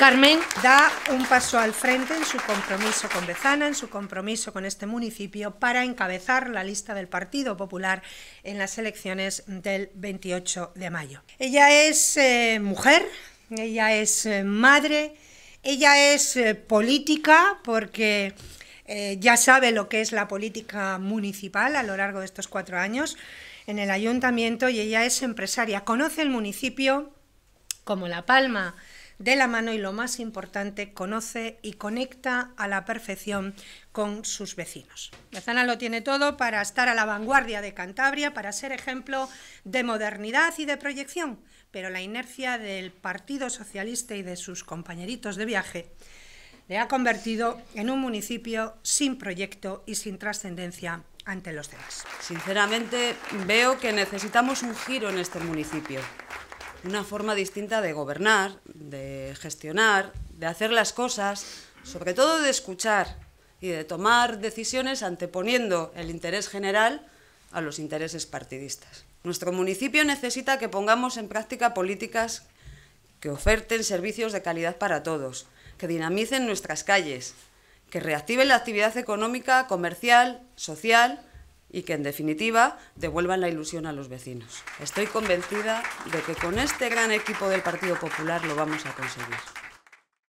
Carmen da un paso al frente en su compromiso con Bezana, en su compromiso con este municipio para encabezar la lista del Partido Popular en las elecciones del 28 de mayo. Ella es eh, mujer, ella es eh, madre, ella es eh, política porque ya sabe lo que es la política municipal a lo largo de estos cuatro años en el ayuntamiento y ella es empresaria, conoce el municipio como La Palma de la mano y lo más importante, conoce y conecta a la perfección con sus vecinos. Lazana lo tiene todo para estar a la vanguardia de Cantabria, para ser ejemplo de modernidad y de proyección, pero la inercia del Partido Socialista y de sus compañeritos de viaje le ha convertido en un municipio sin proyecto y sin trascendencia ante los demás. Sinceramente, veo que necesitamos un giro en este municipio una forma distinta de gobernar, de gestionar, de hacer las cosas, sobre todo de escuchar y de tomar decisiones anteponiendo el interés general a los intereses partidistas. Nuestro municipio necesita que pongamos en práctica políticas que oferten servicios de calidad para todos, que dinamicen nuestras calles, que reactiven la actividad económica, comercial, social y que en definitiva devuelvan la ilusión a los vecinos. Estoy convencida de que con este gran equipo del Partido Popular lo vamos a conseguir.